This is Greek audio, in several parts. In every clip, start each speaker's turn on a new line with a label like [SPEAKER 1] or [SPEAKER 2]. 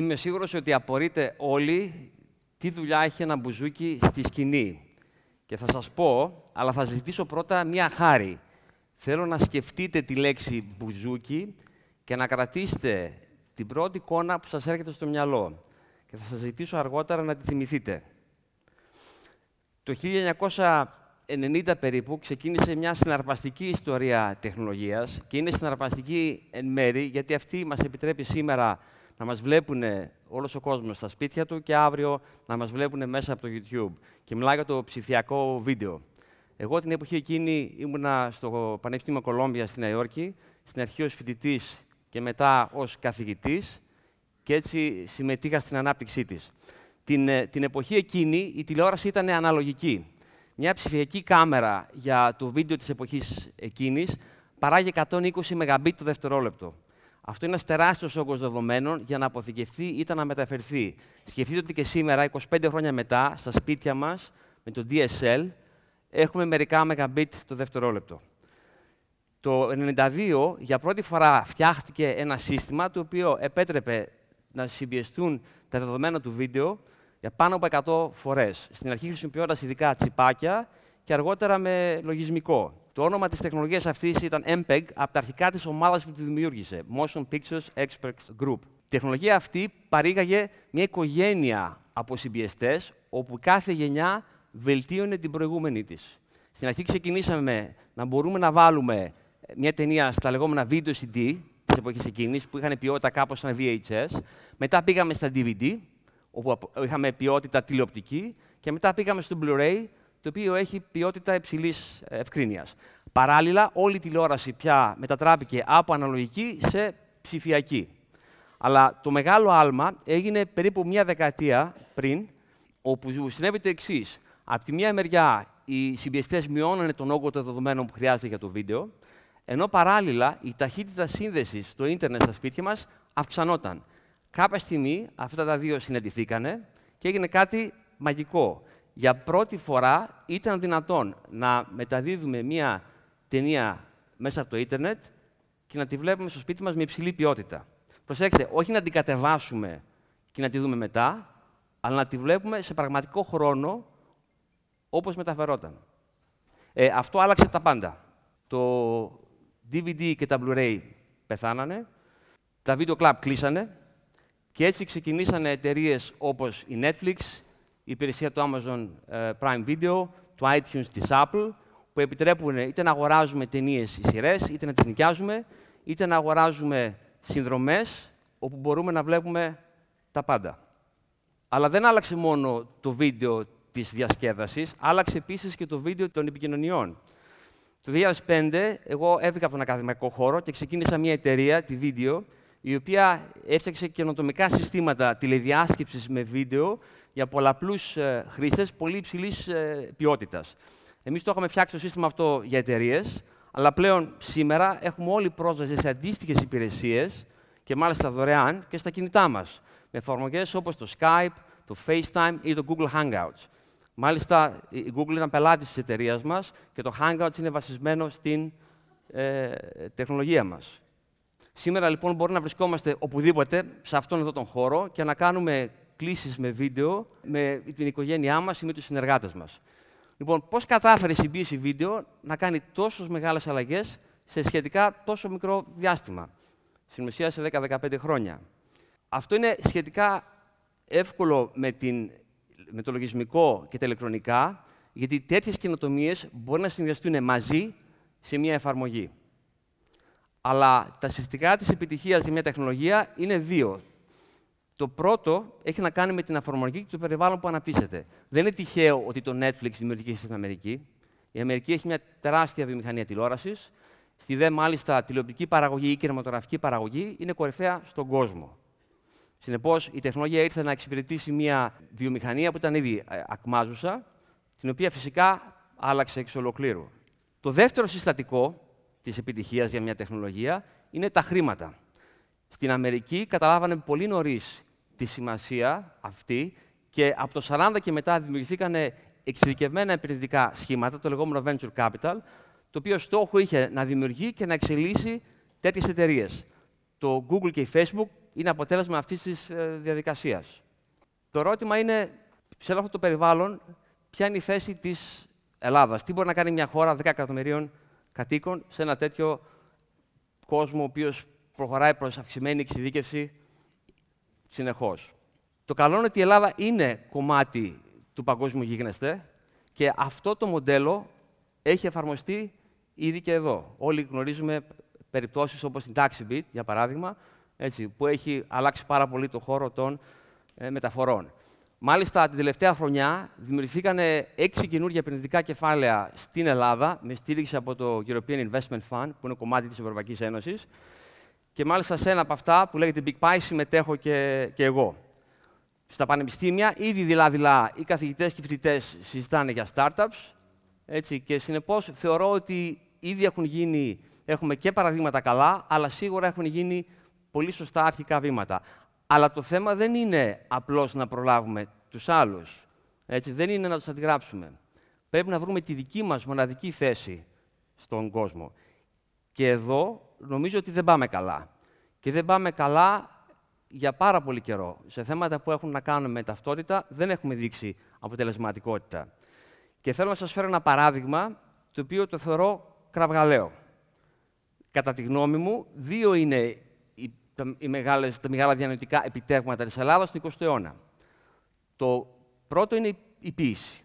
[SPEAKER 1] είμαι σίγουρος ότι απορείτε όλοι τι δουλειά έχει ένα μπουζούκι στη σκηνή. Και θα σας πω, αλλά θα ζητήσω πρώτα μία χάρη. Θέλω να σκεφτείτε τη λέξη μπουζούκι και να κρατήσετε την πρώτη εικόνα που σας έρχεται στο μυαλό. Και θα σας ζητήσω αργότερα να τη θυμηθείτε. Το 1990 περίπου ξεκίνησε μια συναρπαστική ιστορία τεχνολογίας και είναι συναρπαστική εν μέρη γιατί αυτή μας επιτρέπει σήμερα να μας βλέπουν όλος ο κόσμος στα σπίτια του και αύριο να μας βλέπουν μέσα από το YouTube. Και μιλάω για το ψηφιακό βίντεο. Εγώ την εποχή εκείνη ήμουνα στο Πανεπιστήμιο Κολόμπια στη Νέα Υόρκη, στην αρχή ως Φοιτητής και μετά ως καθηγητής και έτσι συμμετείχα στην ανάπτυξή της. Την, ε, την εποχή εκείνη η τηλεόραση ήταν αναλογική. Μια ψηφιακή κάμερα για το βίντεο της εποχής εκείνης παράγει 120 Mbit το δευτερόλεπτο. Αυτό είναι ένας τεράστιος όγκος δεδομένων για να αποθηκευτεί ή να μεταφερθεί. Σκεφτείτε ότι και σήμερα, 25 χρόνια μετά, στα σπίτια μας, με το DSL, έχουμε μερικά megabit το δευτερόλεπτο. Το 1992, για πρώτη φορά, φτιάχτηκε ένα σύστημα το οποίο επέτρεπε να συμπιεστούν τα δεδομένα του βίντεο για πάνω από 100 φορές. Στην αρχή χρησιμοποιώντας ειδικά τσιπάκια και αργότερα με λογισμικό. Το όνομα της τεχνολογίας αυτής ήταν MPEG από τα αρχικά της ομάδας που τη δημιούργησε, Motion Pictures Experts Group. Η τεχνολογία αυτή παρήγαγε μια οικογένεια από συμπιεστές, όπου κάθε γενιά βελτίωνε την προηγούμενη της. Στην αρχή ξεκινήσαμε να μπορούμε να βάλουμε ε, μια ταινία στα λεγόμενα video CD, της εποχής εκείνης, που είχαν ποιότητα κάπως σαν VHS. Μετά πήγαμε στα DVD, όπου είχαμε ποιότητα τηλεοπτική. Και μετά πήγαμε στο Blu-ray, το οποίο έχει ποιότητα υψηλής ε, ευκρίνειας. Παράλληλα, όλη η τηλεόραση πια μετατράπηκε από αναλογική σε ψηφιακή. Αλλά το μεγάλο άλμα έγινε περίπου μία δεκαετία πριν, όπου συνέβη το εξής. Από τη μία μεριά, οι συμπιεστές μειώνανε τον όγκο των δεδομένων που χρειάζεται για το βίντεο, ενώ παράλληλα η ταχύτητα σύνδεσης στο ίντερνετ στα σπίτια μας αυξανόταν. Κάποια στιγμή αυτά τα δύο συναντηθήκανε και έγινε κάτι μαγικό για πρώτη φορά ήταν δυνατόν να μεταδίδουμε μία ταινία μέσα από το ίντερνετ και να τη βλέπουμε στο σπίτι μας με υψηλή ποιότητα. Προσέξτε, όχι να την κατεβάσουμε και να τη δούμε μετά, αλλά να τη βλέπουμε σε πραγματικό χρόνο, όπως μεταφερόταν. Ε, αυτό άλλαξε τα πάντα. Το DVD και τα Blu-ray πεθάνανε, τα Video Club κλείσανε και έτσι ξεκινήσανε εταιρείες όπως η Netflix, η υπηρεσία του Amazon ε, Prime Video, του iTunes, της Apple, που επιτρέπουν είτε να αγοράζουμε ταινίες ή σειρές, είτε να τις νοικιάζουμε, είτε να αγοράζουμε συνδρομές, όπου μπορούμε να βλέπουμε τα πάντα. Αλλά δεν άλλαξε μόνο το βίντεο της διασκέδασης, άλλαξε επίσης και το βίντεο των επικοινωνιών. Το 2005, εγώ έφυγα από τον ακαδημαϊκό χώρο και ξεκίνησα μια εταιρεία, τη Video, η οποία έφτιαξε καινοτομικά συστήματα τηλεδιάσκεψης με βίντεο για πολλαπλούς ε, χρήστες πολύ υψηλής ε, ποιότητας. Εμείς το είχαμε φτιάξει το σύστημα αυτό για εταιρείες, αλλά πλέον σήμερα έχουμε όλοι πρόσβαση σε αντίστοιχες υπηρεσίες και μάλιστα δωρεάν και στα κινητά μας, με εφαρμογές όπως το Skype, το FaceTime ή το Google Hangouts. Μάλιστα, η Google ήταν πελάτης της εταιρείας μας και το Hangouts είναι βασισμένο στην ε, τεχνολογία μας. Σήμερα λοιπόν μπορεί να βρισκόμαστε οπουδήποτε σε αυτόν εδώ τον χώρο και να κάνουμε κλήσεις με βίντεο με την οικογένειά μας ή με τους συνεργάτες μας. Λοιπόν, πώς κατάφερε η συμπίεση βίντεο να κάνει τόσες μεγάλες αλλαγές σε σχετικά τόσο μικρό διάστημα. Στην ουσία σε 10-15 χρόνια. Αυτό είναι σχετικά εύκολο με, την, με το λογισμικό και τα ηλεκτρονικά, γιατί τέτοιες καινοτομίες μπορεί να συνδυαστούν μαζί σε μια εφαρμογή. Αλλά τα συστικά της επιτυχίας για μια τεχνολογία είναι δύο. Το πρώτο έχει να κάνει με την αφορμογή και το περιβάλλον που αναπτύσσεται. Δεν είναι τυχαίο ότι το Netflix δημιουργήθηκε στην Αμερική. Η Αμερική έχει μια τεράστια βιομηχανία τηλεόρασης. Στη δε, μάλιστα, τηλεοπτική παραγωγή ή κινηματογραφική παραγωγή είναι κορυφαία στον κόσμο. Συνεπώς, η τεχνολογία ήρθε να εξυπηρετήσει μια βιομηχανία που ήταν ήδη ε, ακμάζουσα, την οποία φυσικά άλλαξε εξ ολοκλήρου. Το δεύτερο συστατικό της επιτυχίας για μια τεχνολογία είναι τα χρήματα. Στην Αμερική καταλάβανε πολύ νωρίς τη σημασία αυτή και από το 40 και μετά δημιουργηθήκαν εξειδικευμένα επενδυτικά σχήματα, το λεγόμενο venture capital, το οποίο στόχο είχε να δημιουργεί και να εξελίσσει τέτοιες εταιρείες. Το Google και η Facebook είναι αποτέλεσμα αυτής της ε, διαδικασίας. Το ερώτημα είναι, σε όλο αυτό το περιβάλλον, ποια είναι η θέση της Ελλάδας. Τι μπορεί να κάνει μια χώρα 10 εκατομμυρίων κατοίκων σε ένα τέτοιο κόσμο ο οποίος προχωράει προς αυξημένη εξειδίκευση συνεχώς. Το καλό είναι ότι η Ελλάδα είναι κομμάτι του παγκόσμιου γίγνεσθε και αυτό το μοντέλο έχει εφαρμοστεί ήδη και εδώ. Όλοι γνωρίζουμε περιπτώσεις όπως την TaxiBit, για παράδειγμα, έτσι, που έχει αλλάξει πάρα πολύ το χώρο των ε, μεταφορών. Μάλιστα, την τελευταία χρονιά δημιουργηθήκαν έξι καινούργια επενδυτικά κεφάλαια στην Ελλάδα, με στήριξη από το European Investment Fund, που είναι κομμάτι της Ευρωπαϊκής Ένωσης, και μάλιστα σε ένα από αυτά που λέγεται Big Pie συμμετέχω και, και εγώ. Στα πανεπιστήμια, ήδη δειλά-δειλά, οι καθηγητές και οι φοιτητές συζητάνε για startups, έτσι, και συνεπώς θεωρώ ότι ήδη έχουν γίνει, έχουμε και παραδείγματα καλά, αλλά σίγουρα έχουν γίνει πολύ σωστά αρχικά βήματα. Αλλά το θέμα δεν είναι απλώς να προλάβουμε τους άλλους. Έτσι, δεν είναι να τους αντιγράψουμε. Πρέπει να βρούμε τη δική μας μοναδική θέση στον κόσμο. Και εδώ νομίζω ότι δεν πάμε καλά. Και δεν πάμε καλά για πάρα πολύ καιρό. Σε θέματα που έχουν να κάνουν με ταυτότητα δεν έχουμε δείξει αποτελεσματικότητα. Και θέλω να σας φέρω ένα παράδειγμα, το οποίο το θεωρώ κραυγαλαίο. Κατά τη γνώμη μου, δύο είναι τα, μεγάλες, τα μεγάλα διανοητικά επιτεύγματα της Ελλάδας στον 20ο αιώνα. Το πρώτο είναι η ποίηση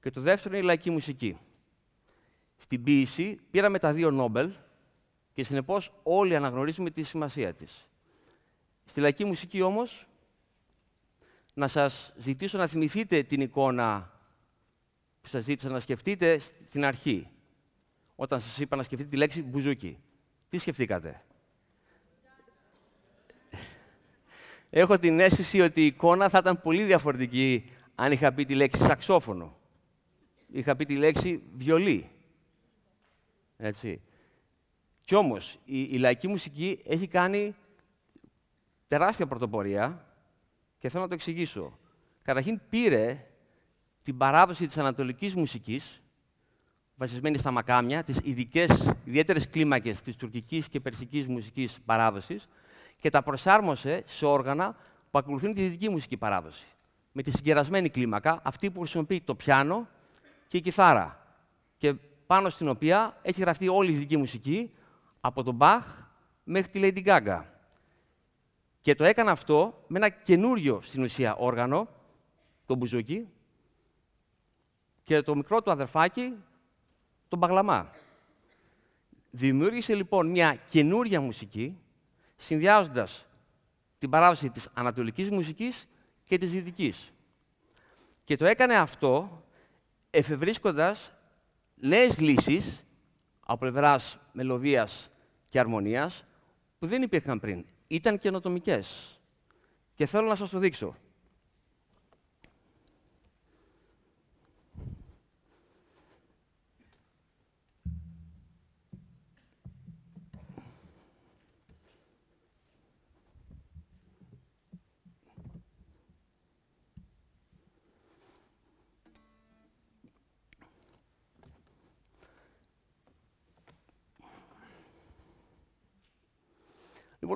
[SPEAKER 1] και το δεύτερο είναι η λαϊκή μουσική. Στην ποίηση πήραμε τα δύο Νόμπελ, και συνεπώς όλοι αναγνωρίζουμε τη σημασία της. Στη λαϊκή μουσική όμως, να σας ζητήσω να θυμηθείτε την εικόνα που σας ζήτησα να σκεφτείτε στην αρχή, όταν σας είπα να σκεφτείτε τη λέξη μπουζούκι. Τι σκεφτήκατε. Έχω την αίσθηση ότι η εικόνα θα ήταν πολύ διαφορετική αν είχα πει τη λέξη σαξόφωνο. Είχα πει τη λέξη βιολί. Έτσι. Κι όμως, η, η λαϊκή μουσική έχει κάνει τεράστια πρωτοπορία και θέλω να το εξηγήσω. Καταρχήν πήρε την παράδοση της ανατολικής μουσικής, βασισμένη στα μακάμια, τις ειδικές, ιδιαίτερες κλίμακες της τουρκικής και περσικής μουσικής παράδοσης και τα προσάρμοσε σε όργανα που ακολουθούν τη δυτική μουσική παράδοση. Με τη συγκερασμένη κλίμακα, αυτή που χρησιμοποιεί το πιάνο και η κιθάρα. Και πάνω στην οποία έχει γραφτεί όλη η δυτική μουσική, από τον Μπαχ μέχρι τη Lady Gaga. Και το έκανα αυτό με ένα καινούριο στην ουσία όργανο, τον Μπουζούκι, και το μικρό του αδερφάκι, τον Μπαγλαμά. Δημιούργησε λοιπόν μια καινούρια μουσική, συνδυάζοντας την παράδοση της ανατολικής μουσικής και της δυτικής. Και το έκανε αυτό εφευρίσκοντας νέες λύσεις από πλευράς μελωδίας και αρμονίας που δεν υπήρχαν πριν. Ήταν καινοτομικές. Και θέλω να σας το δείξω.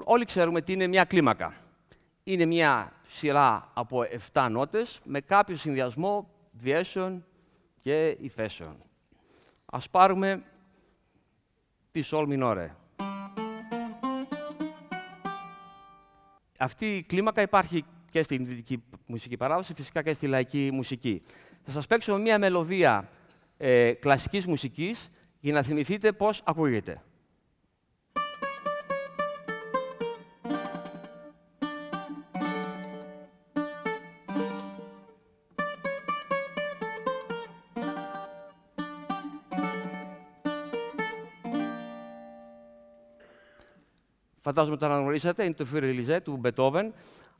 [SPEAKER 1] όλοι ξέρουμε τι είναι μια κλίμακα. Είναι μια σειρά από 7 νότες με κάποιο συνδυασμό διέσεων και υφέσεων. Ας πάρουμε τη σολ μινόρε. Αυτή η κλίμακα υπάρχει και στην δυτική μουσική παράδοση, φυσικά και στη λαϊκή μουσική. Θα σας παίξω μια μελωδία ε, κλασικής μουσικής για να θυμηθείτε πώς ακούγεται. φαντάζομαι το αναγνωρίσατε, είναι το Φιρελιζέ του Μπετόβεν.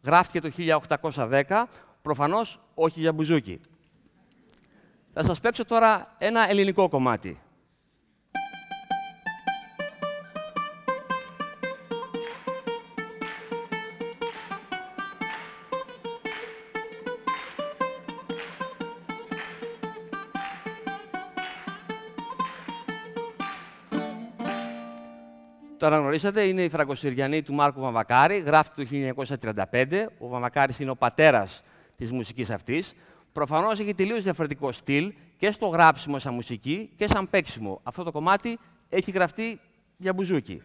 [SPEAKER 1] Γράφτηκε το 1810, προφανώς όχι για μπουζούκι. Θα σας παίξω τώρα ένα ελληνικό κομμάτι. Το αναγνωρίσατε, είναι η Φραγκοσυριανή του Μάρκου Βαμβακάρη, γράφτη το 1935. Ο Βαμβακάρης είναι ο πατέρας της μουσικής αυτής. Προφανώς έχει τελείως διαφορετικό στυλ και στο γράψιμο σαν μουσική και σαν παίξιμο. Αυτό το κομμάτι έχει γραφτεί για μπουζούκι.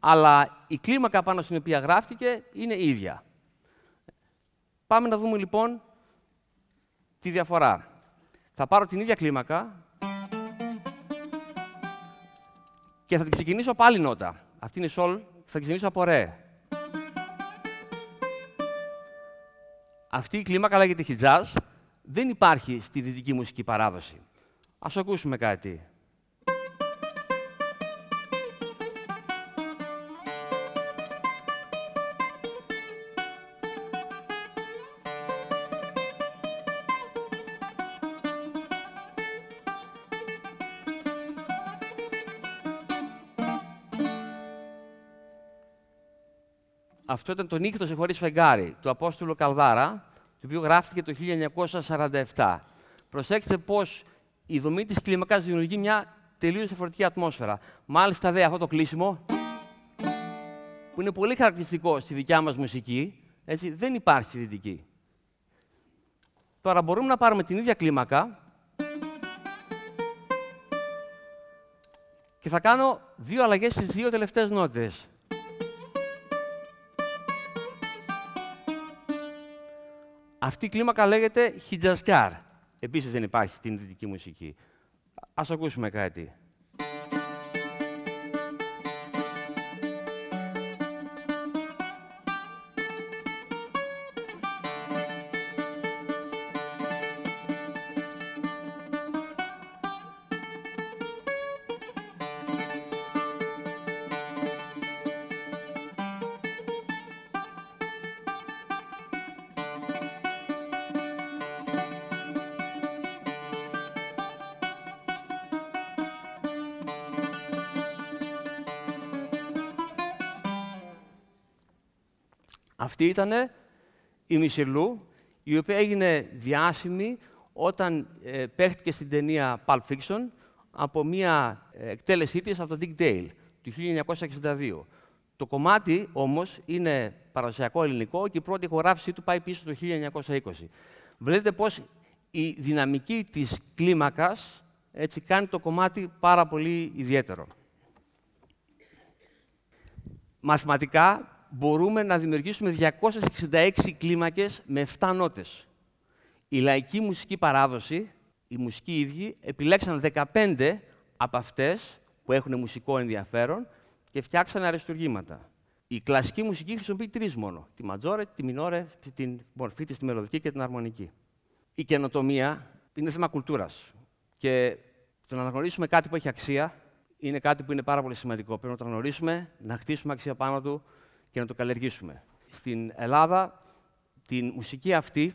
[SPEAKER 1] Αλλά η κλίμακα πάνω στην οποία γράφτηκε είναι ίδια. Πάμε να δούμε λοιπόν τη διαφορά. Θα πάρω την ίδια κλίμακα και θα την ξεκινήσω πάλι νότα. Αυτή είναι η σολ. Θα ξεκινήσω από ρε. Αυτή η κλίμακα λέγεται χιτζάζ. Δεν υπάρχει στη δυτική μουσική παράδοση. Ας ακούσουμε κάτι. Αυτό ήταν το σε χωρίς φεγγάρι του Απόστολου Καλδάρα, το οποίο γράφτηκε το 1947. Προσέξτε πώς η δομή της κλίμακας δημιουργεί μια τελείως διαφορετική ατμόσφαιρα. Μάλιστα δε αυτό το κλείσιμο, που είναι πολύ χαρακτηριστικό στη δικιά μας μουσική, έτσι, δεν υπάρχει στη δυτική. Τώρα μπορούμε να πάρουμε την ίδια κλίμακα και θα κάνω δύο αλλαγές στις δύο τελευταίες νότες. Αυτή η κλίμακα λέγεται χιτζασκιάρ. Επίσης δεν υπάρχει στην δυτική μουσική. Ας ακούσουμε κάτι. Αυτή ήταν η Μισελού, η οποία έγινε διάσημη όταν ε, παίχτηκε στην ταινία Pulp Fiction από μια ε, εκτέλεσή της από το Dick Dale του 1962. Το κομμάτι όμως είναι παραδοσιακό ελληνικό και η πρώτη ηχογράφησή του πάει πίσω το 1920. Βλέπετε πώς η δυναμική της κλίμακας έτσι κάνει το κομμάτι πάρα πολύ ιδιαίτερο. Μαθηματικά μπορούμε να δημιουργήσουμε 266 κλίμακες με 7 νότες. Η λαϊκή μουσική παράδοση, οι μουσικοί ίδιοι, επιλέξαν 15 από αυτές που έχουν μουσικό ενδιαφέρον και φτιάξαν αριστουργήματα. Η κλασική μουσική χρησιμοποιεί τρεις μόνο. Τη ματζόρε, τη μινόρε, την μορφή της, τη μελωδική και την αρμονική. Η καινοτομία είναι θέμα κουλτούρας. Και το να αναγνωρίσουμε κάτι που έχει αξία είναι κάτι που είναι πάρα πολύ σημαντικό. Πρέπει να το γνωρίσουμε, να χτίσουμε αξία πάνω του, και να το καλλιεργήσουμε. Στην Ελλάδα, την μουσική αυτή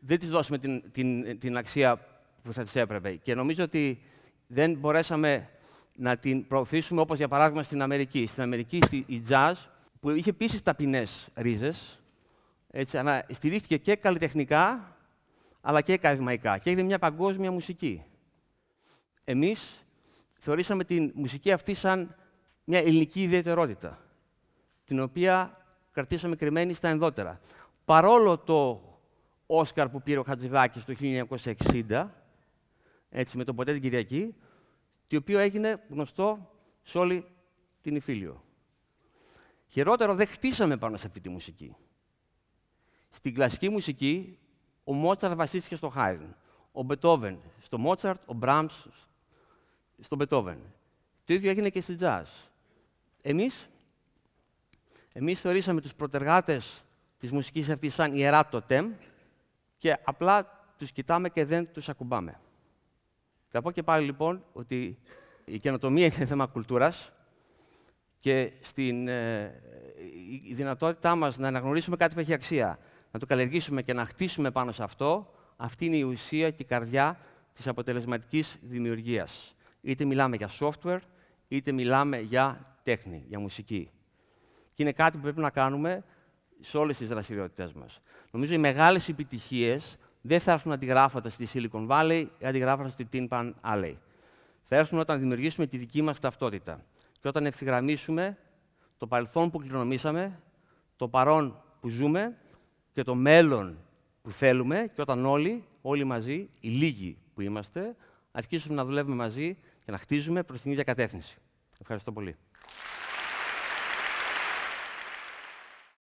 [SPEAKER 1] δεν της δώσαμε την, την, την αξία που θα της έπρεπε. Και νομίζω ότι δεν μπορέσαμε να την προωθήσουμε, όπως για παράδειγμα στην Αμερική. Στην Αμερική η jazz, που είχε επίση ταπεινές ρίζες, έτσι, στηρίχθηκε και καλλιτεχνικά, αλλά και ακαδημαϊκά. Και έγινε μια παγκόσμια μουσική. Εμείς θεωρήσαμε την μουσική αυτή σαν μια ελληνική ιδιαιτερότητα την οποία κρατήσαμε κρυμμένη στα ενδότερα. Παρόλο το Όσκαρ που πήρε ο Χατζηδάκης το 1960, έτσι με τον ποτέ την Κυριακή, το οποίο έγινε γνωστό σε όλη την Ιφίλιο. Χειρότερο, δεν χτίσαμε πάνω σε αυτή τη μουσική. Στην κλασική μουσική, ο Μότσαρτ βασίστηκε στο Χάιν. ο Μπετόβεν στο Μότσαρτ, ο Μπράμ στο Μπετόβεν. Το ίδιο έγινε και στη τζάζ. εμείς. Εμείς θεωρήσαμε τους προτεργάτες της μουσικής αυτής σαν ιερά τότε και απλά τους κοιτάμε και δεν τους ακουμπάμε. Θα πω και πάλι λοιπόν ότι η καινοτομία είναι θέμα κουλτούρας και στην, ε, η δυνατότητά μας να αναγνωρίσουμε κάτι που έχει αξία, να το καλλιεργήσουμε και να χτίσουμε πάνω σε αυτό, αυτή είναι η ουσία και η καρδιά της αποτελεσματικής δημιουργίας. Είτε μιλάμε για software, είτε μιλάμε για τέχνη, για μουσική και είναι κάτι που πρέπει να κάνουμε σε όλες τις δραστηριότητές μας. Νομίζω οι μεγάλες επιτυχίες δεν θα έρθουν αντιγράφοντας στη Silicon Valley ή αντιγράφοντας στη Tin Pan Alley. Θα έρθουν όταν δημιουργήσουμε τη δική μας ταυτότητα και όταν ευθυγραμμίσουμε το παρελθόν που κληρονομήσαμε, το παρόν που ζούμε και το μέλλον που θέλουμε και όταν όλοι, όλοι μαζί, οι λίγοι που είμαστε, αρχίσουμε να δουλεύουμε μαζί και να χτίζουμε προς την ίδια κατεύθυνση. Ευχαριστώ πολύ.